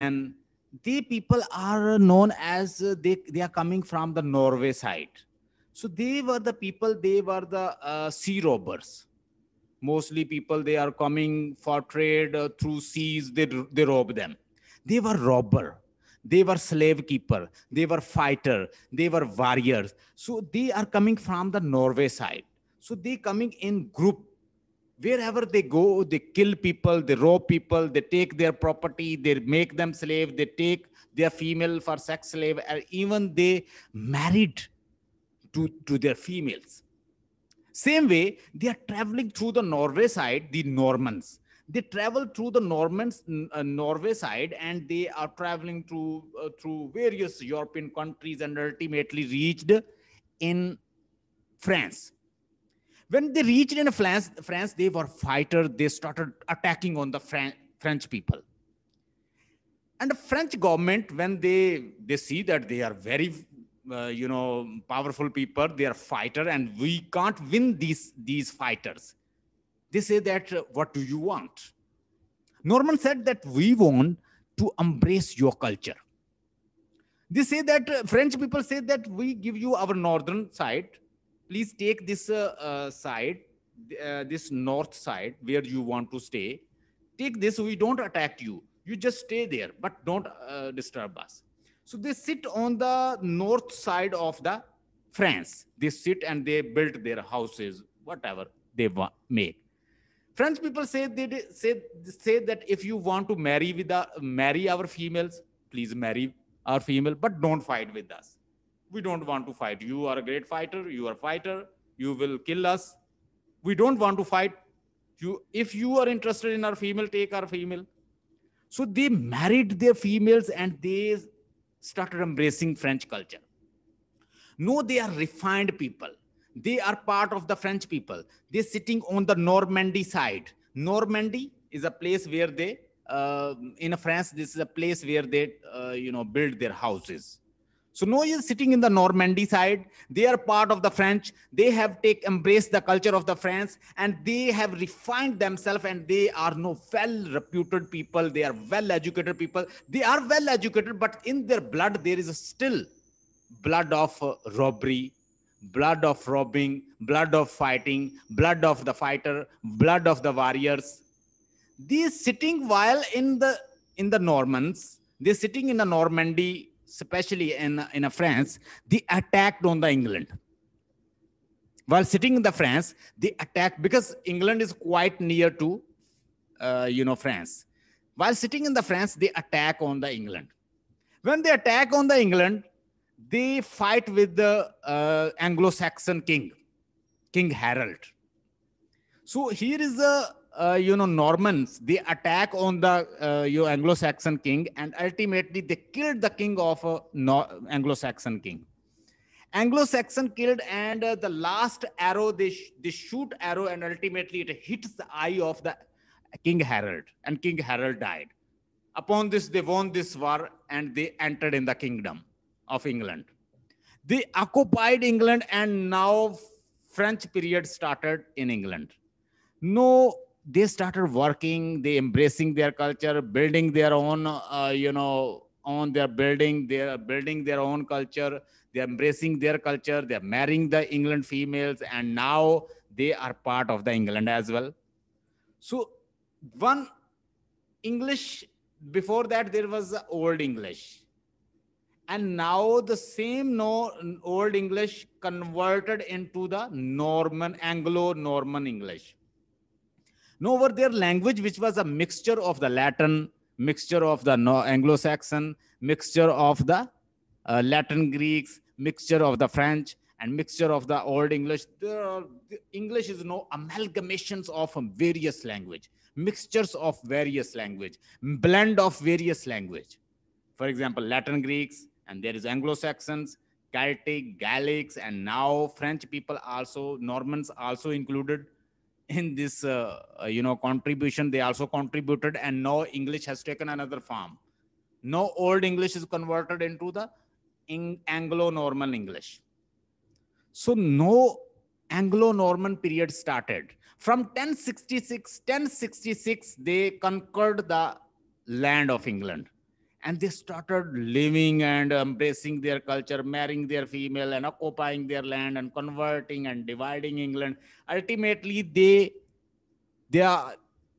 and the people are known as uh, they they are coming from the norway side so they were the people they were the uh, sea robbers mostly people they are coming for trade uh, through seas they they rob them they were robber they were slave keeper they were fighter they were warriors so they are coming from the norway side so they coming in group wherever they go they kill people they rob people they take their property they make them slave they take their female for sex slave and even they married to, to their females same way they are traveling through the norway side the normans they travel through the normans uh, norway side and they are traveling through uh, through various european countries and ultimately reached in france when they reached in France, France they were fighter. They started attacking on the Fran- French people. And the French government, when they they see that they are very, uh, you know, powerful people, they are fighter, and we can't win these these fighters. They say that uh, what do you want? Norman said that we want to embrace your culture. They say that uh, French people say that we give you our northern side, please take this uh, uh, side, uh, this north side where you want to stay. Take this, we don't attack you. You just stay there, but don't disturb us. So they sit on the north side of the France. They sit and they build their houses, whatever they want, make. French people say they say say that if you want to marry with the, marry our females, please marry our female, but don't fight with us we don't want to fight. You are a great fighter. You are a fighter. You will kill us. We don't want to fight. You, if you are interested in our female, take our female. So they married their females and they started embracing French culture. No, they are refined people. They are part of the French people. They're sitting on the Normandy side. Normandy is a place where they, uh, in France, this is a place where they, uh, you know, build their houses so Noy is sitting in the Normandy side. They are part of the French. They have take embraced the culture of the French and they have refined themselves and they are no well reputed people. They are well educated people. They are well educated, but in their blood, there is still blood of uh, robbery, blood of robbing, blood of fighting, blood of the fighter, blood of the warriors. These sitting while in the in the Normans, they're sitting in the Normandy especially in, in France, they attacked on the England. While sitting in the France, they attacked because England is quite near to, uh, you know, France. While sitting in the France, they attack on the England. When they attack on the England, they fight with the uh, Anglo-Saxon king, King Harold. So here is a uh, you know normans they attack on the uh, your anglo-saxon king and ultimately they killed the king of uh, no- anglo-saxon king anglo-saxon killed and uh, the last arrow they, sh- they shoot arrow and ultimately it hits the eye of the king harold and king harold died upon this they won this war and they entered in the kingdom of england they occupied england and now french period started in england no they started working they embracing their culture building their own uh, you know on they're building they're building their own culture they're embracing their culture they're marrying the england females and now they are part of the england as well so one english before that there was the old english and now the same no, old english converted into the norman anglo norman english no, over their language, which was a mixture of the Latin, mixture of the Anglo-Saxon, mixture of the uh, Latin Greeks, mixture of the French, and mixture of the Old English. There are, the English is no amalgamations of various language, mixtures of various language, blend of various language. For example, Latin Greeks, and there is Anglo-Saxons, Celtic, Gallics, and now French people also, Normans also included in this uh, uh, you know contribution they also contributed and now english has taken another form No old english is converted into the anglo norman english so no anglo norman period started from 1066 1066 they conquered the land of england and they started living and embracing their culture, marrying their female and occupying their land and converting and dividing England. Ultimately, they they are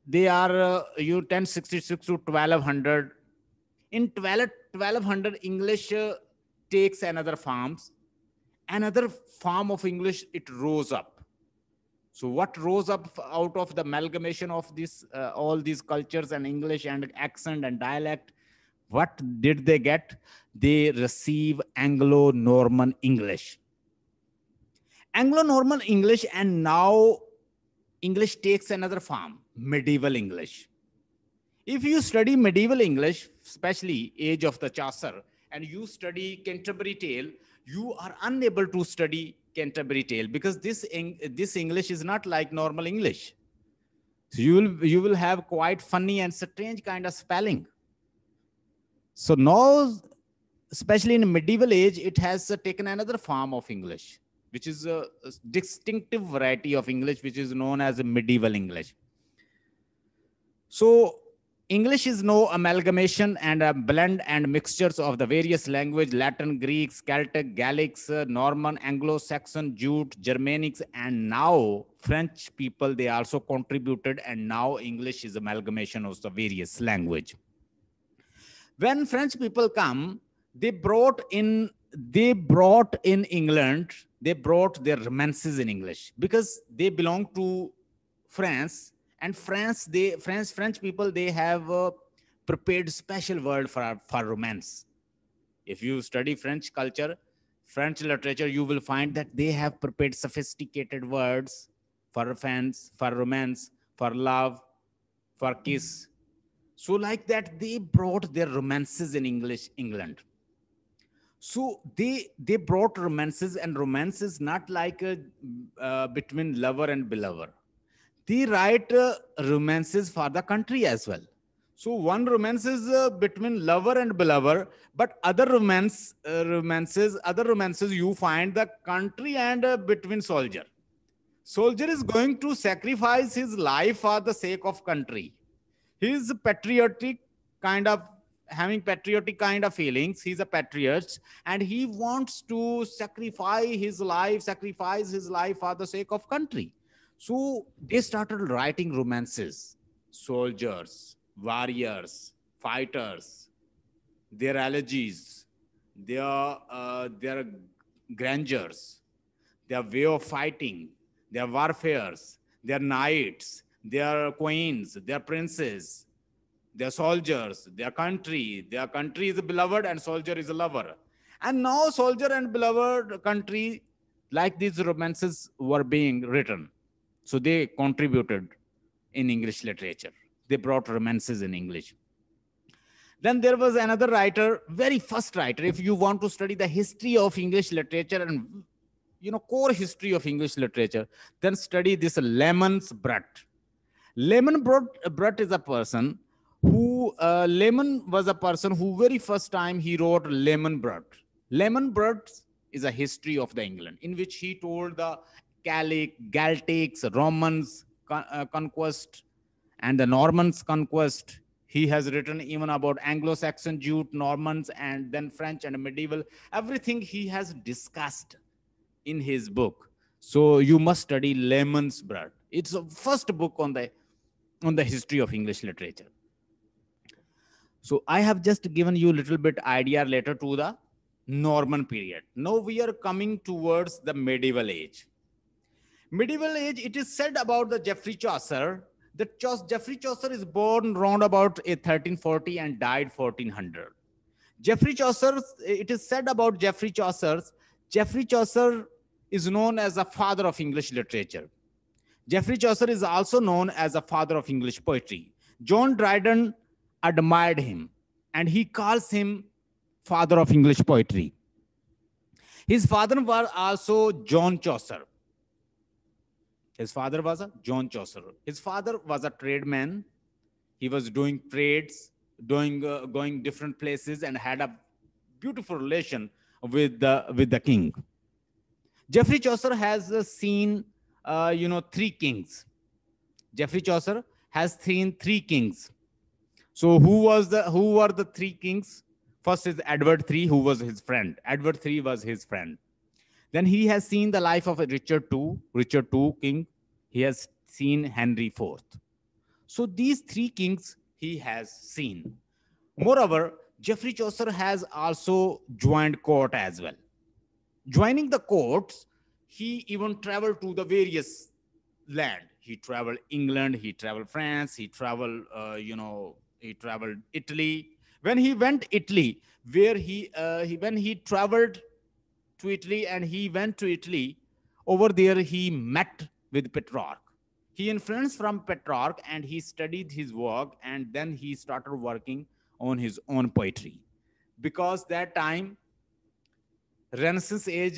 they are uh, you 1066 to 1200. In 12, 1200, English uh, takes another farms, another form of English it rose up. So what rose up out of the amalgamation of this uh, all these cultures and English and accent and dialect what did they get? They receive Anglo Norman English. Anglo Norman English, and now English takes another form medieval English. If you study medieval English, especially Age of the Chaucer, and you study Canterbury Tale, you are unable to study Canterbury Tale because this, this English is not like normal English. So you will you will have quite funny and strange kind of spelling so now, especially in medieval age, it has uh, taken another form of English, which is a, a distinctive variety of English, which is known as medieval English. So English is no amalgamation and a uh, blend and mixtures of the various language, Latin, Greek, Celtic, Gallic, uh, Norman, Anglo-Saxon, Jute, Germanics, and now French people, they also contributed. And now English is amalgamation of the various language when french people come they brought in they brought in england they brought their romances in english because they belong to france and france they france french people they have a uh, prepared special word for for romance if you study french culture french literature you will find that they have prepared sophisticated words for fans for romance for love for kiss so, like that, they brought their romances in English England. So they they brought romances and romances not like a, uh, between lover and beloved. They write uh, romances for the country as well. So one romance is uh, between lover and beloved, but other romance uh, romances, other romances you find the country and uh, between soldier. Soldier is going to sacrifice his life for the sake of country he's patriotic kind of having patriotic kind of feelings he's a patriot and he wants to sacrifice his life sacrifice his life for the sake of country so they started writing romances soldiers warriors fighters their allergies their uh, their grandeurs their way of fighting their warfares their knights their queens, their princes, their soldiers, their country. Their country is a beloved and soldier is a lover. And now soldier and beloved country, like these romances were being written. So they contributed in English literature. They brought romances in English. Then there was another writer, very first writer. If you want to study the history of English literature and you know core history of English literature, then study this Lemons Brett. Lemon bread is a person who uh, Lemon was a person who very first time he wrote Lemon bread. Lemon bread is a history of the England in which he told the Gallic, Galtics, Romans con uh, conquest and the Normans conquest. He has written even about Anglo-Saxon, Jute, Normans, and then French and medieval. Everything he has discussed in his book. So you must study Lemon's Bread. It's the first book on the on the history of English literature. So I have just given you a little bit idea later to the Norman period. Now we are coming towards the medieval age. Medieval age, it is said about the Geoffrey Chaucer that Geoffrey Chaucer is born round about 1340 eh, and died 1400. Geoffrey Chaucer, eh, it is said about Geoffrey Chaucer, Geoffrey Chaucer is known as the father of English literature Geoffrey Chaucer is also known as the father of English poetry. John Dryden admired him and he calls him father of English poetry. His father was also John Chaucer. His father was a John Chaucer. His father was a tradesman. He was doing trades, doing uh, going different places, and had a beautiful relation with the with the king. Geoffrey Chaucer has uh, seen uh, you know, three kings. Geoffrey Chaucer has seen three kings. So who was the who were the three kings? First is Edward III, who was his friend. Edward III was his friend. Then he has seen the life of Richard II, Richard II king. He has seen Henry IV. So these three kings he has seen. Moreover, Geoffrey Chaucer has also joined court as well. Joining the courts he even traveled to the various land. He traveled England, he traveled France, he traveled, uh, you know, he traveled Italy. When he went Italy, where he, uh, he when he traveled to Italy and he went to Italy, over there he met with Petrarch. He influenced from Petrarch and he studied his work and then he started working on his own poetry. Because that time, Renaissance age